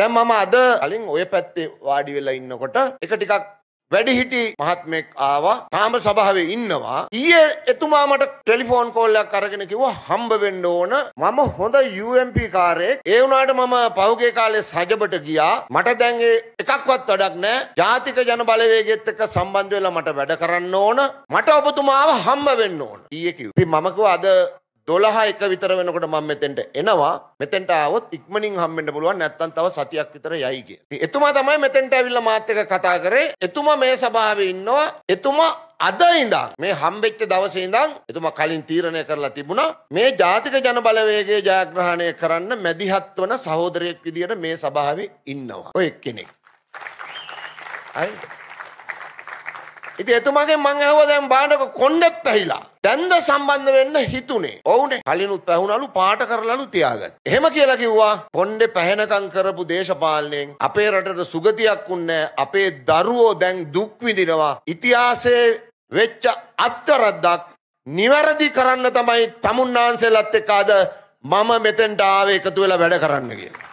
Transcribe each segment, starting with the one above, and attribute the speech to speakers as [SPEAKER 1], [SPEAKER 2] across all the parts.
[SPEAKER 1] දැන් මම අද කලින් ওই පැත්තේ වාඩි වෙලා ඉන්නකොට එක ටිකක් වැඩිහිටි මහත්මෙක් ආවා තාම සභාවේ ඉන්නවා ඊයේ එතුමා මට ටෙලිෆෝන් කෝල් එකක් අරගෙන කිව්වා හම්බ වෙන්න ඕන මම හොඳ UMP කාරයෙක් ඒ වුණාට මම පහුගිය කාලේ සජබට ගියා මට දැන් එකක්වත් වැඩක් නැහැ ජාතික ජන බලවේගයත් එක්ක සම්බන්ධ වෙලා මට වැඩ කරන්න ඕන මට ඔබතුමාව හම්බ වෙන්න ඕන ඊයේ කිව්වා ඉතින් මම කිව්වා අද දොළහ එක විතර වෙනකොට මම මෙතෙන්ට එනවා මෙතෙන්ට આવොත් ඉක්මනින් හම්බෙන්න පුළුවන් නැත්නම් තව සතියක් විතර යයි කිය. එතුමා තමයි මෙතෙන්ට ඇවිල්ලා මාත් එක්ක කතා කරේ. එතුමා මේ සභාවේ ඉන්නවා. එතුමා අද ඉඳන් මේ හම්බෙච්ච දවසේ ඉඳන් එතුමා කලින් තීරණය කරලා තිබුණා මේ ජාතික ජන බලවේගයේ ජයග්‍රහණය කරන්න මැදිහත් වන සහෝදරයෙක් විදියට මේ සභාවේ ඉන්නවා. ඔය එක්කෙනෙක්. හරි ඉතින් එතුමගෙන් මං ඇහුවා දැන් බාණ්ඩ කොණ්ඩෙත් ඇහිලා. දැන්ද සම්බන්ධ වෙන්න හිතුනේ. ඔව්නේ. කලිනුත් පැහුණලු පාට කරලලු තියාගත්ත. එහෙම කියලා කිව්වා කොණ්ඩේ පැහැනකම් කරපු දේශපාලනයෙන් අපේ රටට සුගතියක් උන්නේ අපේ දරුවෝ දැන් දුක් විඳිනවා. ඉතිහාසයේ වෙච්ච අත්තරද්දක් නිවැරදි කරන්න තමයි තමුන්නාන්සෙලත් එක්ක අද මම මෙතෙන්ට ආවේ එකතු වෙලා වැඩ කරන්න කියලා.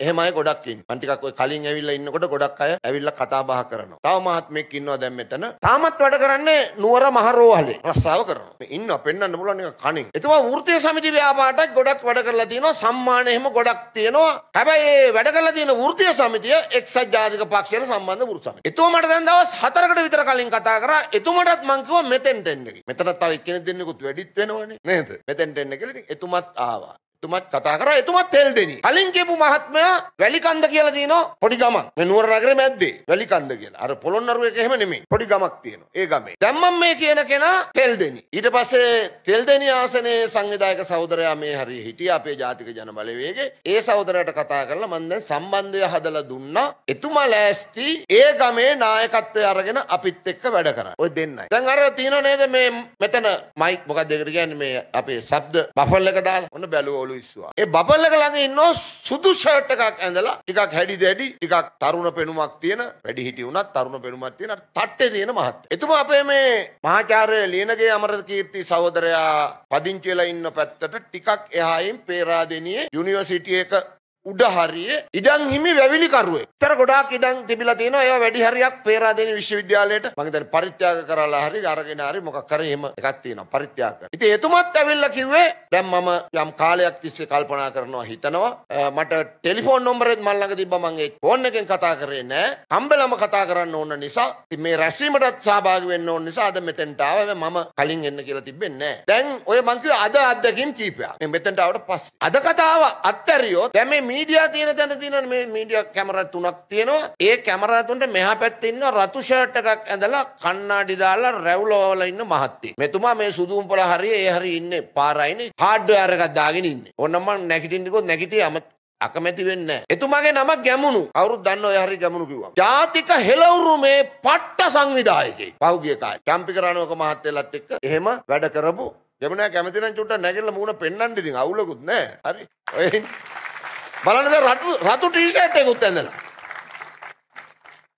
[SPEAKER 1] එහෙම අය ගොඩක් ඉන්න. මම ටිකක් ඔය කලින් ඇවිල්ලා ඉන්නකොට ගොඩක් අය ඇවිල්ලා කතා බහ කරනවා. තව මහත්මෙක් ඉන්නවා දැන් මෙතන. තාමත් වැඩ කරන්නේ නුවර මහ රෝහලේ. රස්සාව කරනවා. මේ ඉන්න පෙන්වන්න පුළුවන් එක කණින්. එතුමා වෘත්තීය සමිති ව්‍යාපාරටත් ගොඩක් වැඩ කරලා තියෙනවා. සම්මාන එහෙම ගොඩක් තියෙනවා. හැබැයි ඒ වැඩ කරලා තියෙන වෘත්තීය සමිතිය එක්සත් ජාතික පක්ෂයට සම්බන්ධ වෘත්ත සමිතිය. එතුමා මට දැන් දවස් 4කට විතර කලින් කතා කරා. එතුමාටත් මං කිව්වා මෙතෙන්ට එන්න කියලා. මෙතන තව එක්කෙනෙක් දෙන්නෙකුත් වැඩිත් වෙනවනේ. නේද? මෙතෙන්ට එන්න කියලා. ඉතින් එතුමත් ආවා. තුමත් කතා කරා එතුමත් තෙල්දෙනි. කලින් කියපු මහත්මයා වැලිකන්ද කියලා තියෙනවා පොඩි ගමක්. මේ නුවර නගරේ මැද්දේ වැලිකන්ද කියලා. අර පොළොන්නරුව එක එහෙම නෙමෙයි. පොඩි ගමක් තියෙනවා. ඒ ගමේ. දැන් මම මේ කියන කෙනා තෙල්දෙනි. ඊට පස්සේ තෙල්දෙනි ආසනයේ සංවිධායක සහෝදරයා මේ හරිය හිටියා අපේ ජාතික ජන බලවේගේ. ඒ සහෝදරයාට කතා කරලා මම දැන් සම්බන්ධය හදලා දුන්නා. එතුමා ලෑස්ති ඒ ගමේ නායකත්වය අරගෙන අපිත් එක්ක වැඩ කරා. ඔය දෙන්නයි. දැන් අර තියෙනව නේද මේ මෙතන මයික් මොකක්ද ඒකට කියන්නේ මේ අපේ ශබ්ද බෆල් එක දාලා. ඔන්න බැලුවා බබලු ඉස්සුවා. ඒ බබල්ලක ළඟ ඉන්නවා සුදු ෂර්ට් එකක් ඇඳලා ටිකක් හැඩි දැඩි ටිකක් තරුණ පෙනුමක් තියෙන වැඩි හිටි වුණත් තරුණ පෙනුමක් තියෙන තට්ටේ තියෙන මහත්තයා. එතුමා අපේ මේ මහාචාර්ය ලීනගේ අමරකීර්ති සහෝදරයා පදිංචි වෙලා ඉන්න පැත්තට ටිකක් එහායින් පේරාදෙණියේ යුනිවර්සිටි එක උඩ හරියේ ඉඩම් හිමි වැවිලිකරුවෙක්. ඒතර ගොඩාක් ඉඩම් තිබිලා තියෙනවා. ඒවා වැඩි හරියක් පේරාදෙණි විශ්වවිද්‍යාලයට මම හිතන්නේ පරිත්‍යාග කරලා හරි අරගෙන හරි මොකක් කරේ එහෙම එකක් තියෙනවා පරිත්‍යාග කරලා. ඉතින් එතුමත් ඇවිල්ලා කිව්වේ දැන් මම යම් කාලයක් තිස්සේ කල්පනා කරනවා හිතනවා මට ටෙලිෆෝන් නම්බරෙත් මල් ළඟ තිබ්බා මම ඒ ෆෝන් එකෙන් කතා කරේ නෑ. හම්බෙලම කතා කරන්න ඕන නිසා ඉතින් මේ රැස්වීමටත් සහභාගී වෙන්න ඕන නිසා අද මෙතෙන්ට ආවේ මම කලින් එන්න කියලා තිබෙන්නේ නෑ. දැන් ඔය මං කිව්වේ අද අද්දකින් කීපයක්. මේ මෙතෙන්ට ආවට පස්සේ අද කතාව අත්හැරියොත් දැන් මේ මීඩියා තියෙන තැන තියෙන මේ මීඩියා කැමරා තුනක් තියෙනවා. ඒ කැමරා තුනට මෙහා පැත්තේ ඉන්න රතු ෂර්ට් එකක් ඇඳලා කණ්ණාඩි දාලා රැවුලවල ඉන්න මහත්තයෙක්. මෙතුමා මේ සුදු උම්පල හරිය ඒ හරිය ඉන්නේ පාරයිනේ. හાર્ඩ්වෙයාර් එකක් දාගෙන ඉන්නේ. ඕන නම් නැගිටින්නකොත් නැගිටියම අකමැති වෙන්න. එතුමාගේ නම ගැමුණු අවුරුත් දන්න ඔය හරි ගැමුණු කිව්වා. ජාතික හෙළවුරුමේ පට්ට සංවිධායකයෙක්. පහුගිය කාලේ චම්පිකරණෝක මහත්තයලත් එක්ක එහෙම වැඩ කරපු ගැමුණා කැමති නම් චුට්ටක් නැගිටලා මූණ පෙන්වන්න ඉතින් අවුලකුත් නැහැ. හරි. ඔය බලනද රතු ටීෂර්ට් එකකුත් ඇඳලා.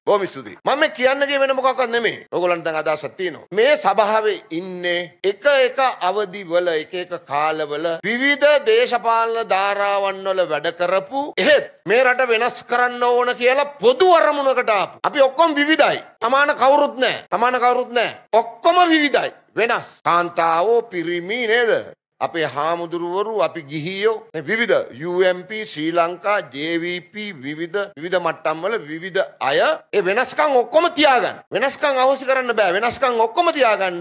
[SPEAKER 1] බොහොම ස්තුතියි. මම මේ කියන්න ගියේ වෙන මොකක්වත් නෙමෙයි. ඔයගොල්ලන්ට දැන් අදහසක් තියෙනවා. මේ සභාවේ ඉන්නේ එක එක අවදිවල එක එක කාලවල විවිධ දේශපාලන ධාරාවන් වල වැඩ කරපු එහෙත් මේ රට වෙනස් කරන්න ඕන කියලා පොදු අරමුණකට ආපු. අපි ඔක්කොම විවිධයි. සමාන කවුරුත් නැහැ. සමාන කවුරුත් නැහැ. ඔක්කොම විවිධයි. වෙනස්. කාන්තාවෝ පිරිමි නේද? අපේ හාමුදුරුවරු අපි ගිහියෝ විවිධ UMP ශ්‍රී ලංකා JVP විවිධ විවිධ මට්ටම්වල විවිධ අය ඒ වෙනස්කම් ඔක්කොම තියාගන්න. වෙනස්කම් අවශ්‍ය කරන්න බෑ. වෙනස්කම් ඔක්කොම තියාගන්න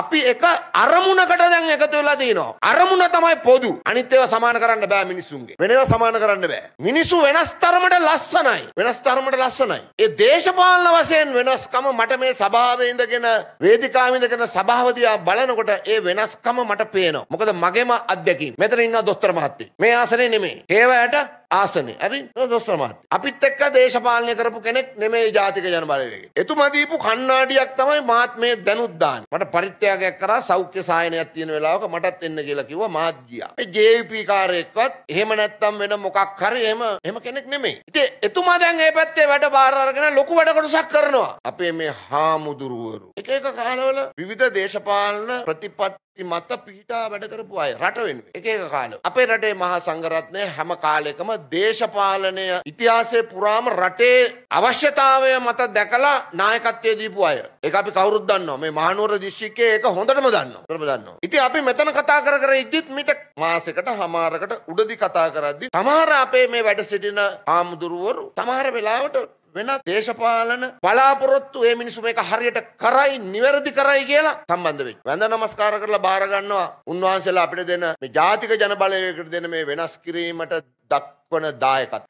[SPEAKER 1] අපි එක අරමුණකට දැන් එකතු වෙලා තියෙනවා. අරමුණ තමයි පොදු. අනිත් ඒවා සමාන කරන්න බෑ මිනිසුන්ගේ. වෙන ඒවා සමාන කරන්න බෑ. මිනිසු වෙනස් තරමට ලස්සනයි. වෙනස් තරමට ලස්සනයි. ඒ දේශපාලන වශයෙන් වෙනස්කම මට මේ සභාවේ ඉඳගෙන වේදිකාවේ ඉඳගෙන සභාව දිහා බලනකොට ඒ වෙනස්කම මට පේනවා. මොකද මගේම අත්දැකීම. මෙතන ඉන්න දොස්තර මහත්තයා. මේ ආසනේ නෙමෙයි. ඒවයට ආසනේ. හරි? දොස්තර මහත්තයා. අපිත් එක්ක දේශපාලනය කරපු කෙනෙක් නෙමෙයි ජාතික ජනබලවේගය. එතුමා දීපු කණ්ණාඩියක් තමයි මාත් මේ දැනුත් දාන්නේ. මට පරිත්‍යාගයක් කරා සෞඛ්‍ය සායනයක් තියෙන වෙලාවක මටත් එන්න කියලා කිව්වා මාත් ගියා. ඒ JUP කාර්යයක්වත් එහෙම නැත්තම් වෙන මොකක් හරි එහෙම එහෙම කෙනෙක් නෙමෙයි. ඉතින් එතුමා දැන් මේ පැත්තේ වැඩ බාර අරගෙන ලොකු වැඩ කොටසක් කරනවා. අපේ මේ හාමුදුරුවරු එක එක කාලවල විවිධ දේශපාලන ප්‍රතිපත්ති මත පිහිටා වැඩ කරපු අය රට වෙනුව එක එක කාලෙ. අපේ රටේ මහා සංඝරත්නය හැම කාලෙකම දේශපාලනය ඉතිහාසයේ පුරාම රටේ අවශ්‍යතාවය මත දැකලා නායකත්වයේ දීපු අය. ඒක අපි කවුරුත් දන්නවා. මේ මහනුවර දිස්ත්‍රික්කයේ ඒක හොඳටම දන්නවා. හොඳටම දන්නවා. ඉතින් අපි මෙතන කතා කර කර ඉද්දිත් මිට මාසෙකට හමාරකට උඩදි කතා කරද්දි සමහර අපේ මේ වැඩ සිටින ආමුදුරුවරු සමහර වෙලාවට වෙනත් දේශපාලන බලාපොරොත්තු ඒ මිනිස්සු මේක හරියට කරයි නිවැරදි කරයි කියලා සම්බන්ධ වෙයි. වැඳ නමස්කාර කරලා බාර ගන්නවා උන්වහන්සේලා අපිට දෙන මේ ජාතික ජන බලයකට දෙන මේ වෙනස් කිරීමට දක්වන දායකත්වය.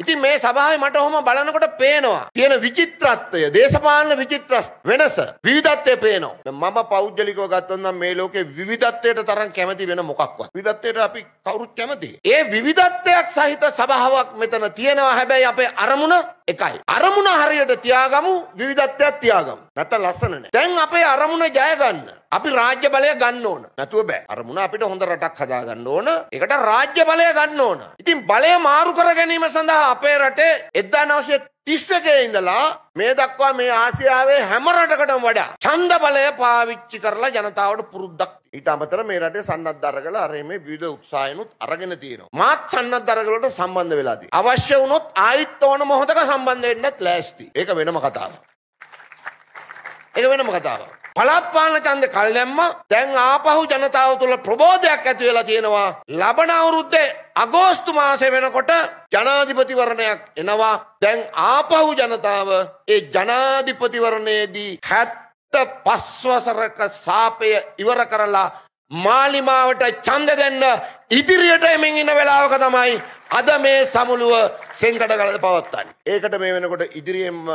[SPEAKER 1] ඉතින් මේ සභාවේ මට ඔහොම බලනකොට පේනවා තියෙන විචිත්‍රත්වය දේශපාලන විචිත්‍ර වෙනස විවිධත්වය පේනවා මම පෞද්ගලිකව ගත්තොත් නම් මේ ලෝකේ විවිධත්වයට තරම් කැමති වෙන මොකක්වත් විවිධත්වයට අපි කවුරුත් කැමතියි ඒ විවිධත්වයක් සහිත සභාවක් මෙතන තියෙනවා හැබැයි අපේ අරමුණ එකයි අරමුණ හරියට තියාගමු විවිධත්වයක් තියාගමු නැත්නම් ලස්සන නෑ දැන් අපේ අරමුණ ජය ගන්න අපි රාජ්‍ය බලය ගන්න ඕන. නැතුව බෑ. අරමුණ අපිට හොඳ රටක් හදා ගන්න ඕන. ඒකට රාජ්‍ය බලය ගන්න ඕන. ඉතින් බලය මාරු කර ගැනීම සඳහා අපේ රටේ 1931 ඉඳලා මේ දක්වා මේ ආසියාවේ හැම රටකටම වඩා ඡන්ද බලය පාවිච්චි කරලා ජනතාවට පුරුද්දක් ඊට අමතර මේ රටේ සන්නද්ධාරගල අරේ මේ විවිධ උත්සාහයනුත් අරගෙන තියෙනවා. මාත් සන්නද්ධාරගලට සම්බන්ධ වෙලා තියෙනවා. අවශ්‍ය වුණොත් ආයිත් ඕන මොහොතක සම්බන්ධ වෙන්නත් ලෑස්ති. ඒක වෙනම කතාවක්. ඒක වෙනම කතාවක්. පළත්පාලන ඡන්ද කල් දැම්මා. දැන් ආපහු ජනතාව තුළ ප්‍රබෝධයක් ඇති වෙලා තියෙනවා. ලබන අවුරුද්දේ අගෝස්තු මාසේ වෙනකොට ජනාධිපතිවරණයක් එනවා. දැන් ආපහු ජනතාව ඒ ජනාධිපතිවරණයේදී 75 වසරක සාපය ඉවර කරලා මාලිමාවට ඡන්ද දෙන්න ඉදිරියට එමින් ඉන්න වෙලාවක තමයි අද මේ සමුළුව සෙන්කඩ ගලද පවත්වන්නේ. ඒකට මේ වෙනකොට ඉදිරියෙන්ම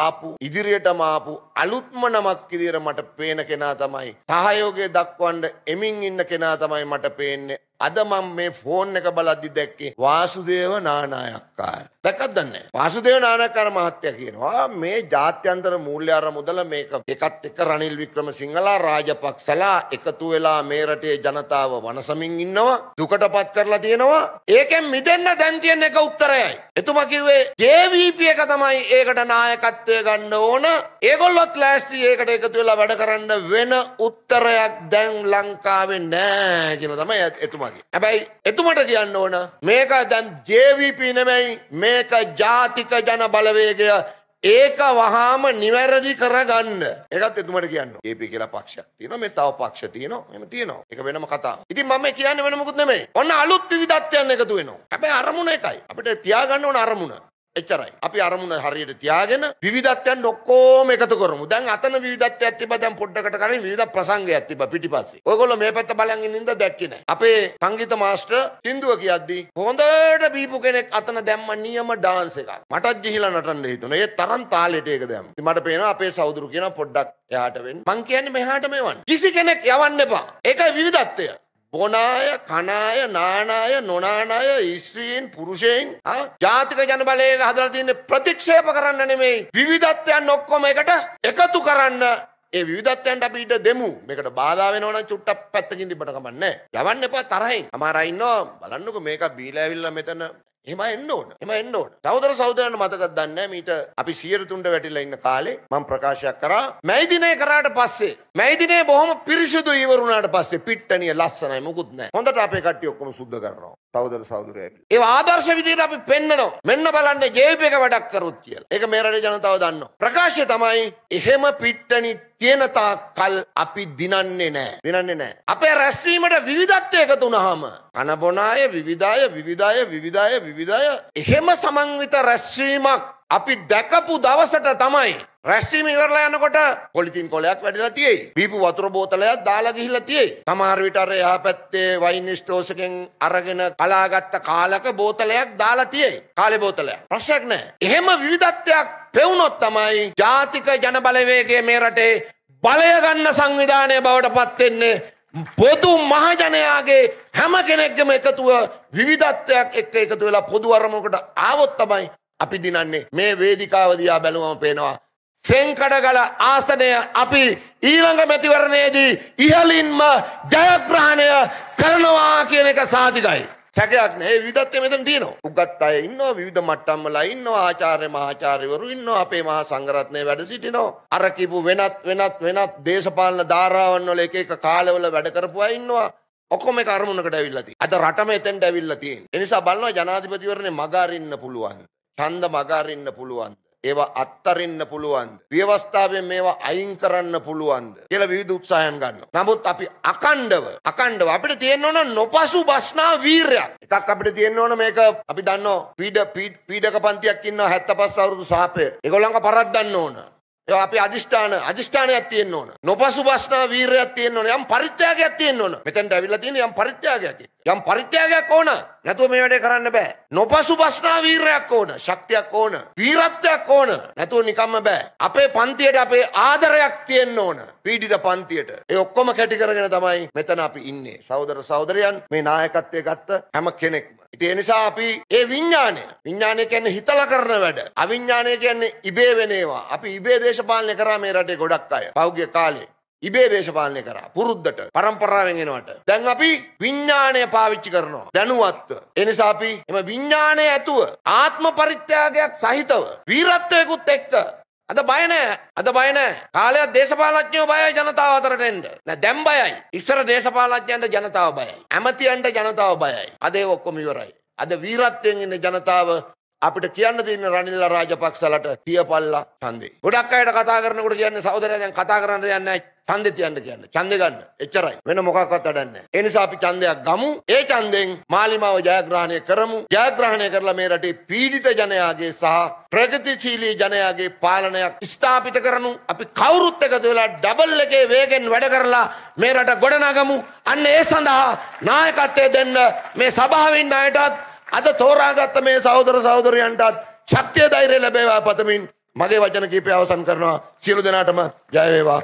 [SPEAKER 1] ආපු ඉදිරියටම ආපු අලුත්ම නමක් ඉදිරියට මට පේන කෙනා තමයි සහයෝගය දක්වන්න එමින් ඉන්න කෙනා තමයි මට පේන්නේ අද මම මේ ෆෝන් එක බලද්දි දැක්කේ වාසුදේව නානායක්කාර. දැක්කද නැහැ. වාසුදේව නානායක්කාර මහත්තයා කියනවා මේ ජාත්‍යන්තර මූල්‍ය අරමුදල මේක එකත් එක රනිල් වික්‍රමසිංහලා රාජපක්ෂලා එකතු වෙලා මේ රටේ ජනතාව වනසමින් ඉන්නවා. දුකටපත් කරලා තියෙනවා. ඒකෙන් මිදෙන්න දැන් තියෙන එක උත්තරයයි. එතුමා කිව්වේ JVP එක තමයි ඒකට නායකත්වය ගන්න ඕන. ඒගොල්ලොත් ලෑස්ති ඒකට එකතු වෙලා වැඩ කරන්න වෙන උත්තරයක් දැන් ලංකාවේ නැහැ කියලා තමයි එතුමා වගේ. හැබැයි එතුමට කියන්න ඕන මේක දැන් ජේවිපි නෙමෙයි මේක ජාතික ජන බලවේගය ඒක වහාම නිවැරදි කරගන්න. ඒකත් එතුමට කියන්න. ජේපී කියලා පක්ෂයක් තියෙනවා. මේ තව පක්ෂ තියෙනවා. එහෙම තියෙනවා. ඒක වෙනම කතාවක්. ඉතින් මම කියන්නේ වෙන මොකුත් නෙමෙයි. ඔන්න අලුත් විවිධත්වයන් එකතු වෙනවා. හැබැයි අරමුණ එකයි. අපිට තියාගන්න ඕන අරමුණ. එච්චරයි. අපි අරමුණ හරියට තියාගෙන විවිධත්වයන් ඔක්කොම එකතු කරමු. දැන් අතන විවිධත්වයක් තිබ්බා දැන් පොඩ්ඩකට කලින් විවිධ ප්‍රසංගයක් තිබ්බා පිටිපස්සේ. ඔයගොල්ලෝ මේ පැත්ත බලන් ඉඳින්ද දැක්කේ නැහැ. අපේ සංගීත මාස්ටර් සින්දුව කියද්දී හොඳට බීපු කෙනෙක් අතන දැම්ම නියම ඩාන්ස් එකක්. මටත් ගිහිලා නටන්න හිතුණා. ඒ තරම් තාලෙට ඒක දැම්ම. මට පේනවා අපේ සහෝදරු කියන පොඩ්ඩක් එහාට වෙන්න. මං කියන්නේ මෙහාට මෙවන්න. කිසි කෙනෙක් යවන්න එපා. ඒකයි විවිධත්වය. බොනාය කනාය නානාය නොනානාය ස්ත්‍රීන් පුරුෂයෙන් ජාතික ජනබලය හදලා තියෙන ප්‍රතික්ෂේප කරන්න නෙමෙයි විවිධත්වයන් ඔක්කොම එකට එකතු කරන්න ඒ විධත්යන්ට අපි ඉඩ දෙමු මේකට බාධාවෙනවන චුට්ටක් පැත්තකින් තිබට කමන්න යවන්න එපා තරහින් අමාරයින්න බලන්නක මේක බීලඇවිල්ල මෙතන එහෙම එන්න ඕන. එහෙම එන්න ඕන. සහෝදර සහෝදරයන් මතකද දන්නේ මීට අපි 103ට වැටිලා ඉන්න කාලේ මම ප්‍රකාශයක් කරා මැයි දිනේ කරාට පස්සේ මැයි දිනේ බොහොම පිරිසුදු ඉවරුණාට පස්සේ පිට්ටනිය ලස්සනයි මුකුත් නැහැ. හොඳට අපේ කට්ටිය ඔක්කොම සුද්ධ කරනවා. සහෝදර සහෝදරයෝ ඒ ආදර්ශ විදිහට අපි පෙන්නනවා. මෙන්න බලන්න ජේබ් එක වැඩක් කරොත් කියලා. ඒක මේ රටේ ජනතාව දන්නවා. ප්‍රකාශය තමයි එහෙම පිට්ටනි තියෙන තාක්කල් අපි දිනන්නේ නැහැ. දිනන්නේ නැහැ. අපේ රැස්වීමට විවිධත්වය එකතු වුනහම කනබොන අය විවිධාය විවිධාය විවිධාය විවිධාය එහෙම සමන්විත රැස්වීමක් අපි දැකපු දවසට තමයි රැස්වීම ඉවරලා යනකොට පොලිතින් කොලයක් වැඩිලා තියෙයි. බීපු වතුර බෝතලයක් දාලා ගිහිල්ලා තියෙයි. සමහර විට අර එහා පැත්තේ වයින් ස්ටෝස් එකෙන් අරගෙන කලාගත්ත කාලක බෝතලයක් දාලා තියෙයි. කාලේ බෝතලයක්. ප්‍රශ්නයක් නැහැ. එහෙම විවිධත්වයක් පෙවුනොත් තමයි ජාතික ජන බලවේගය මේ රටේ බලය ගන්න සංවිධානය බවට පත් වෙන්නේ. පොදු මහජනයාගේ හැම කෙනෙක්ගම එකතුව විවිධත්වයක් එක්ක එකතු වෙලා පොදු අරමුකට ආවොත් තමයි අපි දිනන්නේ මේ වේදිකාව දිහා බැලුවම පේනවා සෙංකඩගල ආසනය අපි ඊළඟ මැතිවරණයේදී ඉහලින්ම ජයග්‍රහණය කරනවා කියන එක සාධිකයි. සැකයක් නෑ විවිධත්වය මෙතන තියෙනවා. උගත් අය ඉන්නවා විවිධ මට්ටම්වල ඉන්නවා ආචාර්ය මහාචාර්යවරු ඉන්නවා අපේ මහා සංඝරත්නය වැඩ සිටිනවා. අර කිව්ව වෙනත් වෙනත් වෙනත් දේශපාලන ධාරාවන් වල එක එක කාලවල වැඩ කරපු අය ඉන්නවා. ඔක්කොම මේ කර්මුණකට ඇවිල්ලා තියෙන්නේ. අද රටම එතෙන්ට ඇවිල්ලා තියෙන්නේ. ඒ නිසා බලනවා ජනාධිපතිවරණේ මග අරින්න පුළුවන්. ඡන්ද මග අරින්න පුළුවන්. ඒවා අත්තරින්න පුළුවන්ද. ව්‍යවස්ථාවෙන් මේවා අයින් කරන්න පුළුවන්ද. කියලා විවිධ උත්සාහයන් ගන්න. නමුත් අපි අකණ්ඩව අකණ්ඩව අපිට තියෙන්න ඕන නොපසු බස්නා වීරයක්. එකක් අපිට තියෙන්න ඕන මේක අපි දන්නවා පීඩ පීඩක පන්තියක් ඉන්නවා 75 අවුරුදු සාපය. ඒගොල්ලන්ව පරද්දන්න ඕන. ඒවා අපේ අදිෂ්ඨාන අදිෂ්ඨානයක් තියෙන්න ඕන. නොපසුබස්නා වීරයක් තියෙන්න ඕන. යම් පරිත්‍යාගයක් තියෙන්න ඕන. මෙතෙන්ට ඇවිල්ලා තියෙන යම් පරිත්‍යාගයක්. යම් පරිත්‍යාගයක් ඕන. නැතුව මේ වැඩේ කරන්න බෑ. නොපසුබස්නා වීරයක් ඕන. ශක්තියක් ඕන. වීරත්වයක් ඕන. නැතුව නිකම්ම බෑ. අපේ පන්තියට අපේ ආදරයක් තියෙන්න ඕන. පීඩිත පන්තියට ඒ ඔක්කොම කැටි කරගෙන තමයි මෙතන අපි ඉන්නේ. සහෝදර සහෝදරයන් මේ නායකත්වයේ ගත්ත හැම කෙනෙක්ම ඒ නිසා අපි ඒ විඤ්ඤාණය විඤ්ඤාණය කියන්නේ හිතලා කරන වැඩ. අවිඤ්ඤාණය කියන්නේ ඉබේ වෙන ඒවා. අපි ඉබේ දේශපාලනය කරා මේ රටේ ගොඩක් අය. පහුගිය කාලේ ඉබේ දේශපාලනය කරා පුරුද්දට පරම්පරාවෙන් එනවට. දැන් අපි විඤ්ඤාණය පාවිච්චි කරනවා. දැනුවත්ව. ඒ නිසා අපි එම විඤ්ඤාණය ඇතුව ආත්ම පරිත්‍යාගයක් සහිතව වීරත්වයකුත් එක්ක අද බය නැහැ. අද බය නැහැ. කාලයක් දේශපාලඥයෝ බයයි ජනතාව අතරට එන්න. නෑ දැන් බයයි. ඉස්සර දේශපාලඥයන්ට ජනතාව බයයි. ඇමතියන්ට ජනතාව බයයි. අද ඒ ඔක්කොම ඉවරයි. අද වීරත්වයෙන් ඉන්න ජනතාව අපිට කියන්න තියන්න රනිල්ල රාජපක්සලට කියපල්ලා ඡන්දේ. ගොඩක් අයට කතා කරනකොට කියන්නේ සහෝදරයා දැන් කතා කරන්න යන්නේ ඡන්දේ තියන්න කියන්නේ. ඡන්දේ ගන්න. එච්චරයි. වෙන මොකක්වත් වැඩක් නැහැ. ඒ නිසා අපි ඡන්දයක් ගමු. ඒ ඡන්දෙන් මාලිමාව ජයග්‍රහණය කරමු. ජයග්‍රහණය කරලා මේ රටේ පීඩිත ජනයාගේ සහ ප්‍රගතිශීලී ජනයාගේ පාලනයක් ස්ථාපිත කරනු. අපි කවුරුත් එකතු වෙලා ඩබල් එකේ වේගෙන් වැඩ කරලා මේ රට ගොඩනගමු. අන්න ඒ සඳහා නායකත්වය දෙන්න මේ සභාවෙන් ණයටත් අද තෝරාගත්ත මේ සහෝදර සහෝදරයන්ටත් ශක්තිය ධෛර්යය ලැබේවා පතමින් මගේ වචන කීපය අවසන් කරනවා සියලු දෙනාටම ජය වේවා